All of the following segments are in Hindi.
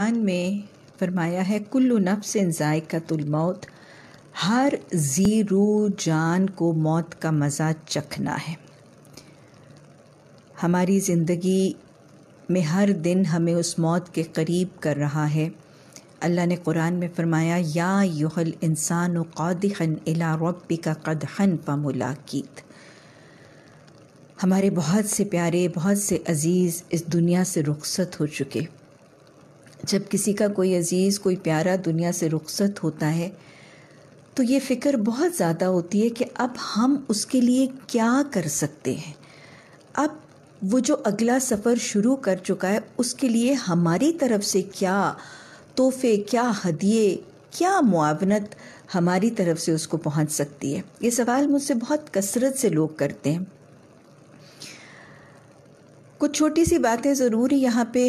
कुरान में फरमाया है कुल्लु नफ्सिन जायकतुल मौत हर ज़ीरो जान को मौत का मज़ा चखना है हमारी ज़िंदगी में हर दिन हमें उस मौत के करीब कर रहा है अल्लाह ने कुरान में फरमाया या युहल इंसान कौदन अला रबी का कद कदहन पमुलाकीत हमारे बहुत से प्यारे बहुत से अज़ीज़ इस दुनिया से रुखसत हो चुके जब किसी का कोई अज़ीज़ कोई प्यारा दुनिया से रुखसत होता है तो ये फ़िक्र बहुत ज़्यादा होती है कि अब हम उसके लिए क्या कर सकते हैं अब वो जो अगला सफ़र शुरू कर चुका है उसके लिए हमारी तरफ से क्या तोहफे क्या हदिये क्या मुआवनत हमारी तरफ से उसको पहुंच सकती है ये सवाल मुझसे बहुत कसरत से लोग करते हैं कुछ छोटी सी बातें ज़रूर यहाँ पे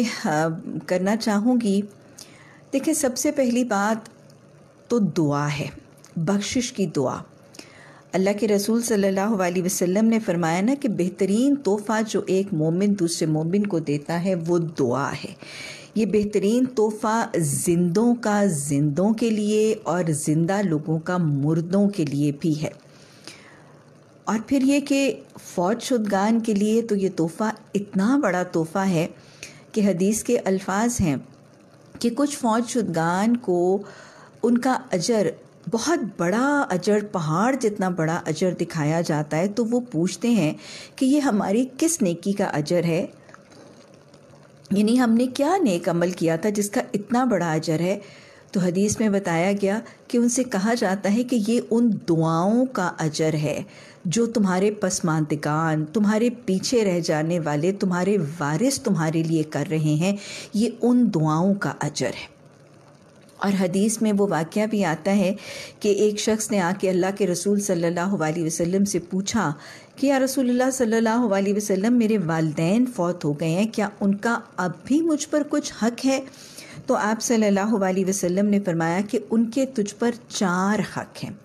करना चाहूँगी देखिए सबसे पहली बात तो दुआ है बख्शिश की दुआ अल्लाह के रसूल सल्लल्लाहु अलैहि वसल्लम ने फरमाया ना कि बेहतरीन तोहफ़ा जो एक मोमिन दूसरे मोमिन को देता है वो दुआ है ये बेहतरीन तोहफ़ा जिंदों का जिंदों के लिए और ज़िंदा लोगों का मुर्दों के लिए भी है और फिर ये कि फ़ौज शुदगान के लिए तो ये तोहफ़ा इतना बड़ा तोहफ़ा है कि हदीस के अल्फाज हैं कि कुछ फ़ौज शुदगान को उनका अजर बहुत बड़ा अजर पहाड़ जितना बड़ा अजर दिखाया जाता है तो वो पूछते हैं कि ये हमारी किस नेकी का अजर है यानी हमने क्या नेक अमल किया था जिसका इतना बड़ा अजर है तो हदीस में बताया गया कि उनसे कहा जाता है कि ये उन दुआओं का अजर है जो तुम्हारे पसमानदगान तुम्हारे पीछे रह जाने वाले तुम्हारे वारिस तुम्हारे लिए कर रहे हैं ये उन दुआओं का अजर है और हदीस में वो वाक़ भी आता है कि एक शख्स ने आके अल्लाह के रसूल सल्लल्लाहु अलैहि वसल्लम से पूछा कि या रसूल सल्लल्लाहु अलैहि वसल्लम मेरे वालदेन फ़ौत हो गए हैं क्या उनका अब भी मुझ पर कुछ हक है तो आप सल्लल्लाहु अलैहि वसल्लम ने फरमाया कि उनके तुझ पर चार हक हैं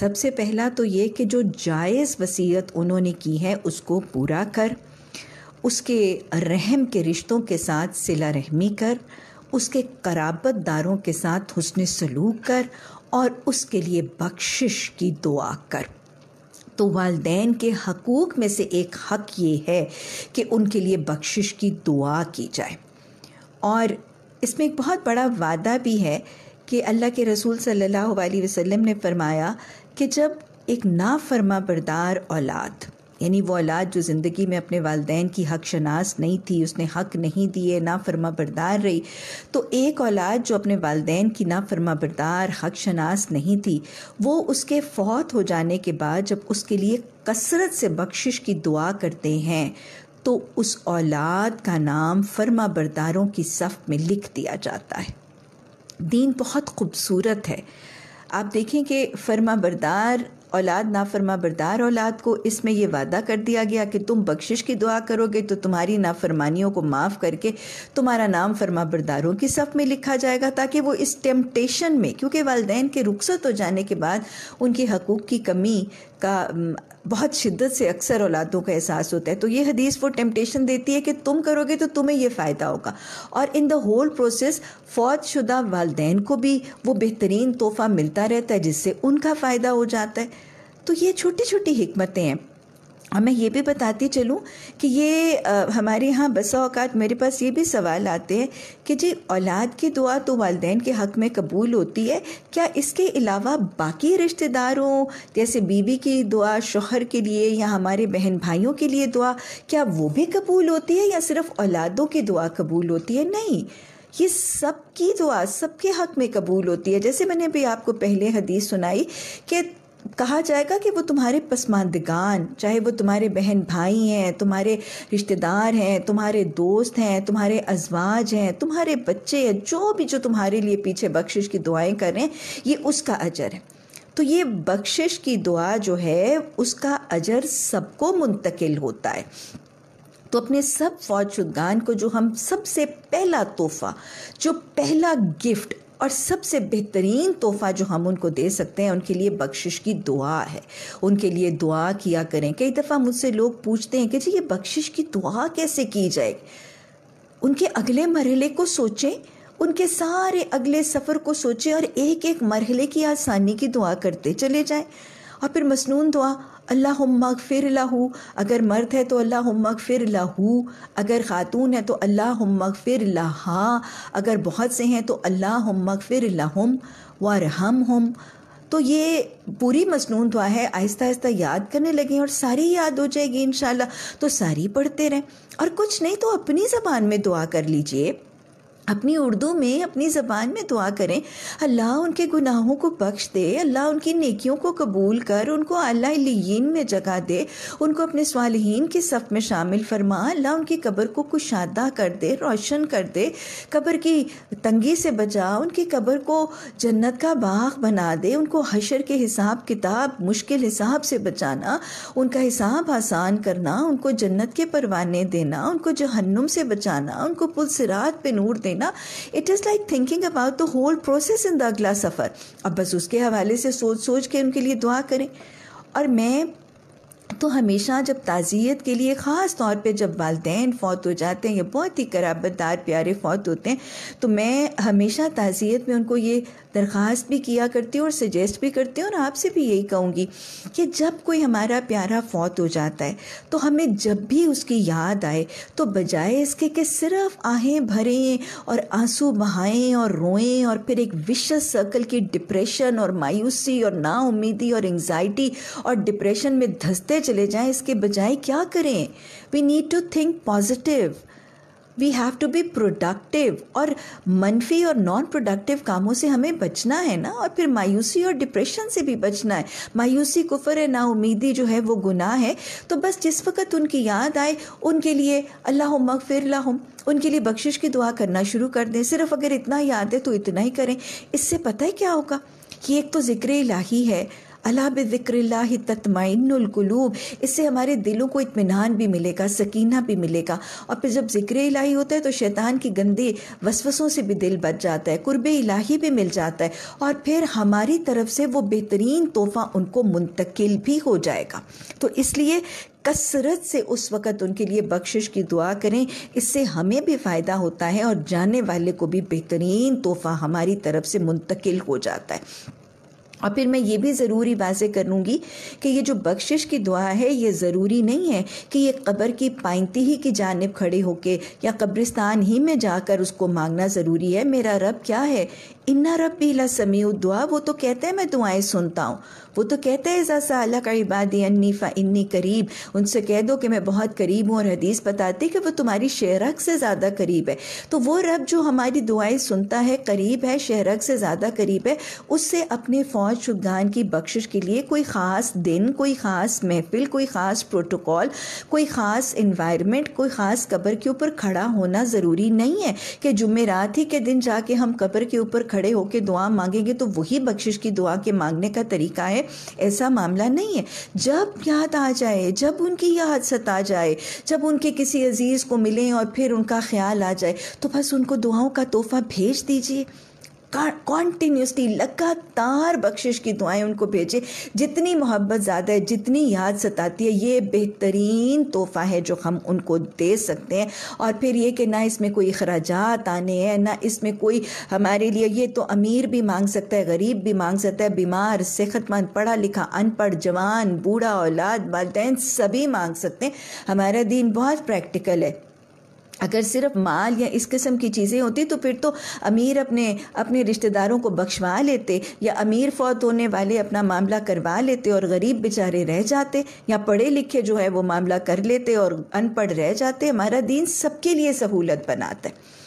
सबसे पहला तो ये कि जो जायज़ वसीयत उन्होंने की है उसको पूरा कर उसके रहम के रिश्तों के साथ सिला रहमी कर उसके कराबत दारों के साथ हुसन सलूक कर और उसके लिए बख्शिश की दुआ कर तो वालदेन के हकूक़ में से एक हक ये है कि उनके लिए बख्शिश की दुआ की जाए और इसमें एक बहुत बड़ा वादा भी है कि अल्लाह के रसूल सल्लल्लाहु अलैहि वसल्लम ने फरमाया कि जब एक नाफरमा बरदार औलाद यानी वो औलाद जो ज़िंदगी में अपने वालदेन की हक शनास नहीं थी उसने हक नहीं दिए ना फरमा बरदार रही तो एक औलाद जो अपने वालदेन की ना फरमा बरदार हक शनास नहीं थी वो उसके फौत हो जाने के बाद जब उसके लिए कसरत से बख्शिश की दुआ करते हैं तो उस औलाद का नाम फर्मा बरदारों की सफ़ में लिख दिया जाता है दीन बहुत खूबसूरत है आप देखें कि फर्मा बरदार औलाद नाफरमा बरदार औलाद को इसमें यह वादा कर दिया गया कि तुम बख्शिश की दुआ करोगे तो तुम्हारी नाफरमानियों को माफ़ करके तुम्हारा नाम फरमा बरदारों की सफ़ में लिखा जाएगा ताकि वो इस टेम्पटेशन में क्योंकि वालदेन के रुखसत हो जाने के बाद उनके हकूक़ की कमी का बहुत शिद्दत से अक्सर औलादों का एहसास होता है तो ये हदीस वो टेम्पटेशन देती है कि तुम करोगे तो तुम्हें ये फ़ायदा होगा और इन द होल प्रोसेस फौज शुदा वालदेन को भी वो बेहतरीन तोहफ़ा मिलता रहता है जिससे उनका फ़ायदा हो जाता है तो ये छोटी छोटी हमतें हैं और मैं ये भी बताती चलूँ कि ये आ, हमारे यहाँ बसा अवकात मेरे पास ये भी सवाल आते हैं कि जी औलाद की दुआ तो वालदेन के हक़ में कबूल होती है क्या इसके अलावा बाकी रिश्तेदारों जैसे बीवी की दुआ शोहर के लिए या हमारे बहन भाइयों के लिए दुआ क्या वो भी कबूल होती है या सिर्फ औलादों की दुआ कबूल होती है नहीं ये सब की दुआ सबके हक़ में कबूल होती है जैसे मैंने भी आपको पहले हदीस सुनाई कि कहा जाएगा कि वो तुम्हारे पसमानदगान चाहे वो तुम्हारे बहन भाई हैं तुम्हारे रिश्तेदार हैं तुम्हारे दोस्त हैं तुम्हारे अजवाज हैं तुम्हारे बच्चे हैं जो भी जो तुम्हारे लिए पीछे बख्शिश की दुआएं कर रहे हैं ये उसका अजर है तो ये बख्शिश की दुआ जो है उसका अजर सबको मुंतकिल होता है तो अपने सब फौजुदगान को जो हम सबसे पहला तोहफा जो पहला गिफ्ट और सबसे बेहतरीन तोहफ़ा जो हम उनको दे सकते हैं उनके लिए बख्शिश की दुआ है उनके लिए दुआ किया करें कई दफ़ा मुझसे लोग पूछते हैं कि जी ये बख्शिश की दुआ कैसे की जाएगी उनके अगले मरहले को सोचें उनके सारे अगले सफ़र को सोचें और एक एक मरहले की आसानी की दुआ करते चले जाएं और फिर मसनून दुआ अल्लाह फ़िर लहू अगर मर्द है तो अल्लाह फ़िर लहू अगर ख़ातून है तो अल्लाह फिर लहा अगर बहुत से हैं तो अल्लाह फिर लहम रहम हम तो ये पूरी मसनून दुआ है आहिस्ता आहिस्ता याद करने लगे और सारी याद हो जाएगी इन तो सारी पढ़ते रहें और कुछ नहीं तो अपनी ज़बान में दुआ कर लीजिए अपनी उर्दू में अपनी ज़बान में दुआ करें अल्लाह उनके गुनाहों को बख्श दे अल्लाह उनकी नेकियों को कबूल कर उनको अल्लाहन में जगह दे उनको अपने सालहीन के सफ़ में शामिल फरमा अल्लाह उनकी कब्र को कुशादा कर दे रोशन कर दे कब्र की तंगी से बचा उनकी कब्र को जन्नत का बाग बना दे उनको हशर के हिसाब किताब मुश्किल हिसाब से बचाना उनका हिसाब आसान करना उनको जन्नत के परवाने देना उनको जहन्नुम से बचाना उनको पुलसरात पे नूर देना लेना it is like thinking about the whole process in the अगला सफ़र अब बस उसके हवाले से सोच सोच के उनके लिए दुआ करें और मैं तो हमेशा जब ताज़ियत के लिए ख़ास तौर पे जब वालदे फौत हो जाते हैं या बहुत ही कराबतदार प्यारे फौत होते हैं तो मैं हमेशा ताज़ियत में उनको ये दरख्वास्त भी किया करती हूँ और सजेस्ट भी करती हूँ और आपसे भी यही कहूँगी कि जब कोई हमारा प्यारा फौत हो जाता है तो हमें जब भी उसकी याद आए तो बजाय इसके कि सिर्फ आहें भरें और आंसू बहाएँ और रोएं और फिर एक विशस सर्कल की डिप्रेशन और मायूसी और नाउमीदी और एंगजाइटी और डिप्रेशन में धंसते चले जाएं इसके बजाय क्या करें we need to think positive we have to be productive और मनफी और नॉन प्रोडक्टिव कामों से हमें बचना है ना और फिर मायूसी और डिप्रेशन से भी बचना है मायूसी कुफर है ना उम्मीदी जो है वो गुनाह है तो बस जिस वक्त उनकी याद आए उनके लिए अल्लाह मगफिर लाहम उनके लिए बख्शिश की दुआ करना शुरू कर दें सिर्फ अगर इतना याद है तो इतना ही करें इससे पता है क्या होगा कि एक तो ज़िक्र इलाही है अला बिक्र तत्माइनकलूब इससे हमारे दिलों को इतमान भी मिलेगा सकीना भी मिलेगा और फिर जब जिक्र इलाही होता है तो शैतान की गंदे वसवसों से भी दिल बच जाता है कुर्ब इलाही भी मिल जाता है और फिर हमारी तरफ से वो बेहतरीन तोहफ़ा उनको मुंतकिल भी हो जाएगा तो इसलिए कसरत से उस वक़्त उनके लिए बख्शिश की दुआ करें इससे हमें भी फ़ायदा होता है और जाने वाले को भी बेहतरीन तोहफ़ा हमारी तरफ से मुंतकिल हो जाता है और फिर मैं ये भी ज़रूरी वाजे करूँगी कि ये जो बख्शिश की दुआ है ये ज़रूरी नहीं है कि ये कब्र की पाइंती ही की जानब खड़े होके या कब्रिस्तान ही में जाकर उसको मांगना ज़रूरी है मेरा रब क्या है इन्ना रबी समी दुआ वो तो कहते हैं मैं दुआएं सुनता हूँ वो तो कहते हैं जैसा अल्लाह का इबादी अन्नी फ़ा इन्नी करीब उनसे कह दो कि मैं बहुत करीब हूँ और हदीस बताती कि वो तुम्हारी शहरक से ज़्यादा करीब है तो वो रब जो हमारी दुआएं सुनता है करीब है शहरक से ज़्यादा करीब है उससे अपने फ़ौज शुगान की बख्शिश के लिए कोई ख़ास दिन कोई ख़ास महफिल कोई ख़ास प्रोटोकॉल कोई ख़ास इन्वायरमेंट कोई ख़ास कब्र के ऊपर खड़ा होना ज़रूरी नहीं है कि जुम्मे रात ही के दिन जाके हम कब्र के ऊपर खड़े होकर दुआ मांगेंगे तो वही बख्शिश की दुआ के मांगने का तरीका है ऐसा मामला नहीं है जब याद आ जाए जब उनकी याद सता जाए जब उनके किसी अजीज़ को मिलें और फिर उनका ख्याल आ जाए तो बस उनको दुआओं का तोहफा भेज दीजिए कॉन्टीन्यूसली लगातार बख्शिश की दुआएं उनको भेजें जितनी मोहब्बत ज़्यादा है जितनी याद सताती है ये बेहतरीन तोहफ़ा है जो हम उनको दे सकते हैं और फिर ये कि ना इसमें कोई अखराज आने हैं ना इसमें कोई हमारे लिए ये तो अमीर भी मांग सकता है गरीब भी मांग सकता है बीमार सेहतमंद पढ़ा लिखा अनपढ़ जवान बूढ़ा औलाद वालदेन सभी मांग सकते हैं हमारा दीन बहुत प्रैक्टिकल है अगर सिर्फ माल या इस किस्म की चीज़ें होती तो फिर तो अमीर अपने अपने रिश्तेदारों को बख्शवा लेते या अमीर फौत होने वाले अपना मामला करवा लेते और गरीब बेचारे रह जाते या पढ़े लिखे जो है वो मामला कर लेते और अनपढ़ रह जाते हमारा दीन सबके लिए सहूलत बनाता है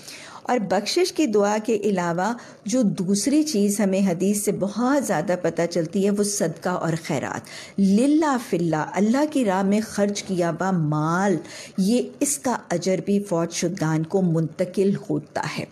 और बख्शिश की दुआ के अलावा जो दूसरी चीज़ हमें हदीस से बहुत ज़्यादा पता चलती है वो सदका और खैरात लिल्ला फिल्ला अल्लाह की राह में खर्च किया हुआ माल ये इसका अजर भी फौज शुद्दान को मुंतकिल होता है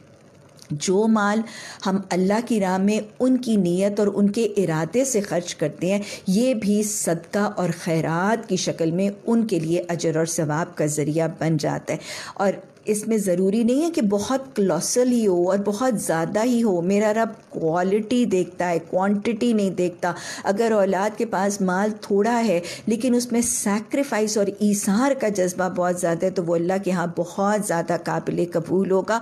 जो माल हम अल्लाह की राह में उनकी नीयत और उनके इरादे से खर्च करते हैं ये भी सदका और खैरात की शक्ल में उनके लिए अजर और सवाब का ज़रिया बन जाता है और इसमें ज़रूरी नहीं है कि बहुत क्लोसल ही हो और बहुत ज़्यादा ही हो मेरा रब क्वालिटी देखता है क्वांटिटी नहीं देखता अगर औलाद के पास माल थोड़ा है लेकिन उसमें सैक्रिफाइस और ईसार का जज्बा बहुत ज़्यादा है तो वो अल्लाह के यहाँ बहुत ज़्यादा काबिल कबूल होगा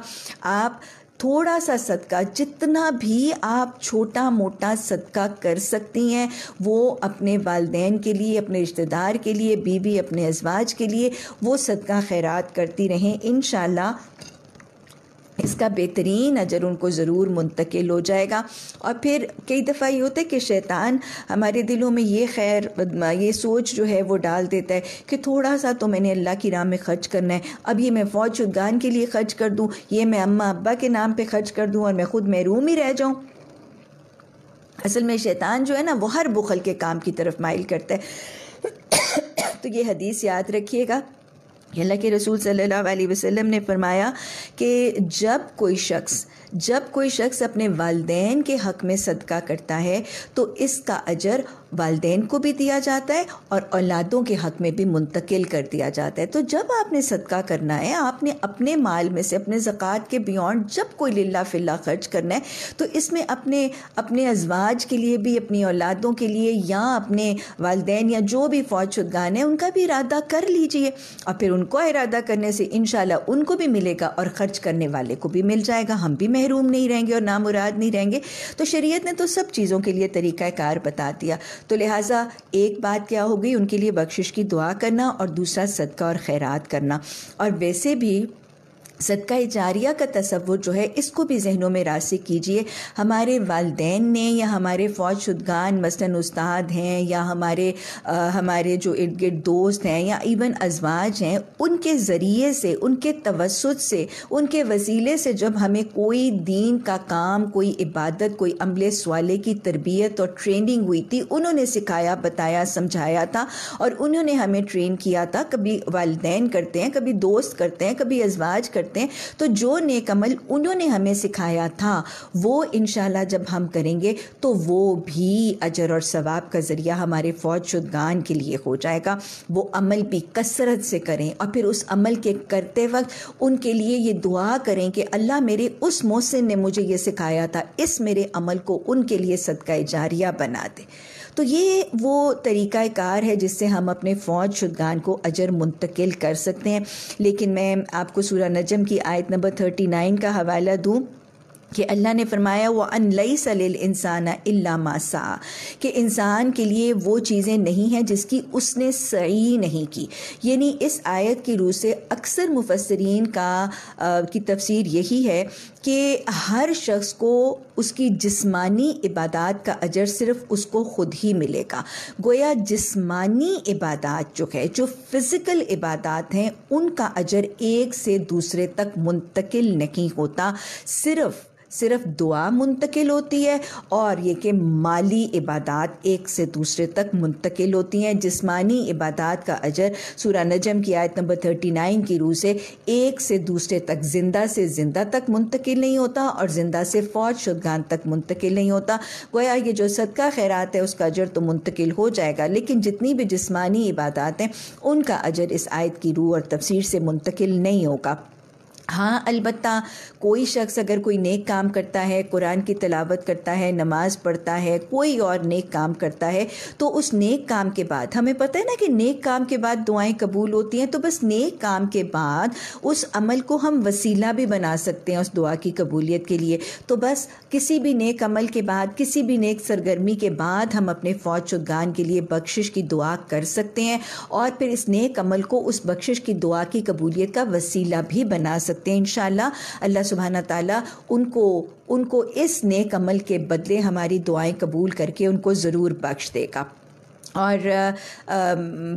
आप थोड़ा सा सदका जितना भी आप छोटा मोटा सदका कर सकती हैं वो अपने वालदेन के लिए अपने रिश्तेदार के लिए बीवी अपने अजवाज के लिए वो सदका खैरात करती रहें इन इसका बेहतरीन अजर उनको ज़रूर मुंतकिल हो जाएगा और फिर कई दफ़ा ये होता है कि शैतान हमारे दिलों में ये खैर ये सोच जो है वो डाल देता है कि थोड़ा सा तो मैंने अल्लाह की राह में खर्च करना है अब ये मैं फ़ौज शुदगान के लिए खर्च कर दूँ ये मैं अम्मा अब्बा के नाम पर खर्च कर दूँ और मैं ख़ुद महरूम ही रह जाऊँ असल में शैतान जो है ना वो हर बुखल के काम की तरफ माइल करता है तो ये हदीस याद रखिएगा अल्लाह के रसूल सल्लल्लाहु अलैहि वसल्लम ने फरमाया कि जब कोई शख्स जब कोई शख्स अपने वालदेन के हक़ में सदका करता है तो इसका अजर वालदेन को भी दिया जाता है और औलादों के हक़ में भी मुंतकिल कर दिया जाता है तो जब आपने सदका करना है आपने अपने माल में से अपने ज़क़़त के बियॉन्ड जब कोई लिल्ला फिल्ला खर्च करना है तो इसमें अपने अपने अजवाज के लिए भी अपनी औलादों के लिए या अपने वालदेन या जो भी फौज शुदगान है उनका भी इरादा कर लीजिए और फिर उनको इरादा करने से इन उनको भी मिलेगा और ख़र्च करने वाले को भी मिल जाएगा हम भी महरूम नहीं रहेंगे और मुराद नहीं रहेंगे तो शरीयत ने तो सब चीज़ों के लिए तरीक़ाकार बता दिया तो लिहाजा एक बात क्या हो गई उनके लिए बख्शिश की दुआ करना और दूसरा सदका और खैरात करना और वैसे भी सदका जारिया का तस्वुर जो है इसको भी जहनों में रास्ते कीजिए हमारे वालदेन ने या हमारे फ़ौज शुदगान मसलन उस्ताद हैं या हमारे आ, हमारे जो इर्द गिर्द दोस्त हैं या इवन अजवाज हैं उनके ज़रिए से उनके तवसत से उनके वसीले से जब हमें कोई दीन का काम कोई इबादत कोई अमले सवाले की तरबियत और ट्रेनिंग हुई थी उन्होंने सिखाया बताया समझाया था और उन्होंने हमें ट्रेन किया था कभी वालदेन करते हैं कभी दोस्त करते हैं कभी अजवाज करते करते हैं तो जो नेक अमल उन्होंने हमें सिखाया था वो इन जब हम करेंगे तो वो भी अजर और सवाब का ज़रिया हमारे फ़ौज शुदगान के लिए हो जाएगा वो अमल भी कसरत से करें और फिर उस अमल के करते वक्त उनके लिए ये दुआ करें कि अल्लाह मेरे उस मोहसिन ने मुझे ये सिखाया था इस मेरे अमल को उनके लिए सदका जारिया बना दे तो ये वो तरीक़ाकार है जिससे हम अपने फ़ौज शुदगान को अजर मुंतकिल कर सकते हैं लेकिन मैं आपको सूर्य नजम की आयत नंबर थर्टी नाइन का हवाला दूँ कि अल्लाह ने फरमाया वह अनलई सलील इंसान मासा कि इंसान के लिए वो चीज़ें नहीं हैं जिसकी उसने सही नहीं की यानी इस आयत की रूह से अक्सर मुफसरीन का आ, की तफसीर यही है कि हर शख्स को उसकी जिस्मानी इबादत का अजर सिर्फ उसको खुद ही मिलेगा गोया जिस्मानी इबादत जो है जो फ़िज़िकल इबादत हैं उनका अजर एक से दूसरे तक मुंतकिल नहीं होता सिर्फ़ सिर्फ दुआ मुंतकिल होती है और ये कि माली इबादत एक से दूसरे तक मुंतकिल होती हैं जिस्मानी इबादत का अजर सूरा नजम की आयत नंबर थर्टी नाइन की रूह से एक से दूसरे तक जिंदा से जिंदा तक मुंतकिल नहीं होता और जिंदा से फौज शुदगान तक मुंतकिल नहीं होता गोया ये जो सदका खैरात है उसका अजर तो मुंतकिल हो जाएगा लेकिन जितनी भी जिस्मानी इबादत हैं उनका अजर इस आयत की रूह और तफसीर से मुंतकिल नहीं होगा हाँ अलबत् कोई शख्स अगर कोई नेक काम करता है कुरान की तलावत करता है नमाज़ पढ़ता है कोई और नेक काम करता है तो उस नेक काम के बाद हमें पता है ना कि नेक काम के बाद दुआएं कबूल होती हैं तो बस नेक काम के बाद उस अमल को हम वसीला भी बना सकते हैं उस दुआ की कबूलियत के लिए तो बस किसी भी नेक अमल के बाद किसी भी नेक सरगर्मी के बाद हम अपने फौज शुदगान के लिए बख्शिश की दुआ कर सकते हैं और फिर इस नेक अमल को उस बख्शिश की दुआ की कबूलियत का वसीला भी बना सकते सकते हैं इन अल्लाह सुबहाना ताली उनको उनको इस नेक अमल के बदले हमारी दुआएं कबूल करके उनको ज़रूर बख्श देगा और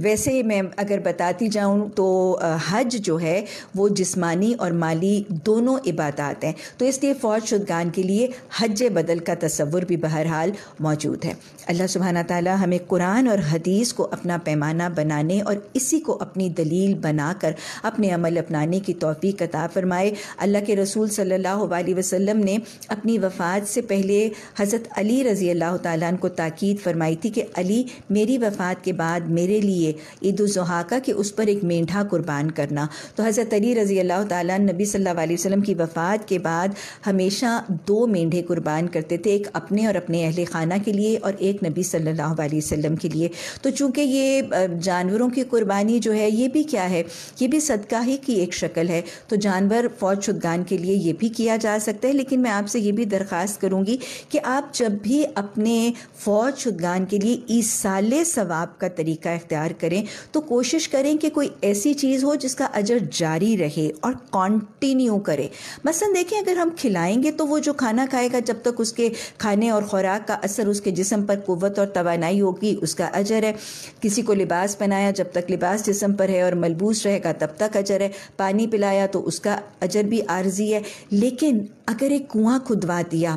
वैसे मैं अगर बताती जाऊं तो हज जो है वो जिस्मानी और माली दोनों इबादत हैं तो इसलिए फ़ौज शुदगान के लिए हज बदल का तस्वुर भी बहरहाल मौजूद है अल्लाह सुबहाना ताला हमें कुरान और हदीस को अपना पैमाना बनाने और इसी को अपनी दलील बनाकर अपने अमल अपनाने की तोफ़ी कता फरमाए अल्लाह के रसूल सल्ला अलैहि ने अपनी वफ़ात से पहले हज़रत अली रज़ी अल्लाह तन को ताक़द फरमाई थी कि अली मेरी वफ़ात के बाद मेरे लिए ईद उजहाका के उस पर एक मेंढा कुर्बान करना तो हज़रत अली रज़ी अल्लाह तबी सल्ला वसम की वफ़ात के बाद हमेशा दो मेंढे कुर्बान करते थे एक अपने और अपने अहल खाना के लिए और एक एक नबी सल्लल्लाहु अलैहि वसल्लम के लिए तो चूंकि ये जानवरों की कुर्बानी जो है ये भी क्या है ये भी सदका ही की एक शक्ल है तो जानवर फौज शुदगान के लिए ये भी किया जा सकता है लेकिन मैं आपसे ये भी दरख्वास्त करूँगी कि आप जब भी अपने फौज शुदगान के लिए ईसाल सवाब का तरीका इख्तियार करें तो कोशिश करें कि कोई ऐसी चीज़ हो जिसका अजर जारी रहे और कॉन्टीन्यू करें मसा देखें अगर हम खिलाएंगे तो वो जो खाना खाएगा जब तक उसके खाने और ख़ुराक का असर उसके जिसम पर तक और तोानाई होगी उसका अजर है किसी को लिबास पहनाया जब तक लिबास जिसम पर है और मलबूस रहेगा तब तक अजर है पानी पिलाया तो उसका अजर भी आर्जी है लेकिन अगर एक कुआं खुदवा दिया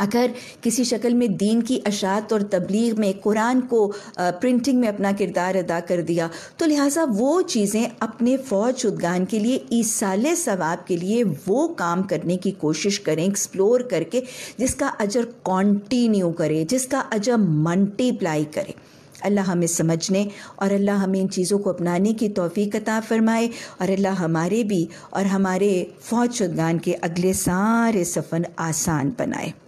अगर किसी शक्ल में दीन की अशात और तबलीग में कुरान को प्रिंटिंग में अपना किरदार अदा कर दिया तो लिहाजा वो चीज़ें अपने फ़ौज शुदगान के लिए ईसाल सवाब के लिए वो काम करने की कोशिश करें एक्सप्लोर करके जिसका अजर कॉन्टीन्यू करें जिसका अजर मल्टीप्लाई करें अल्लाह हमें समझने और अल्लाह हमें इन चीज़ों को अपनाने की तोफ़ी कता फ़रमाए और अल्लाह हमारे भी और हमारे फ़ौज शुदगान के अगले सारे सफ़न आसान बनाए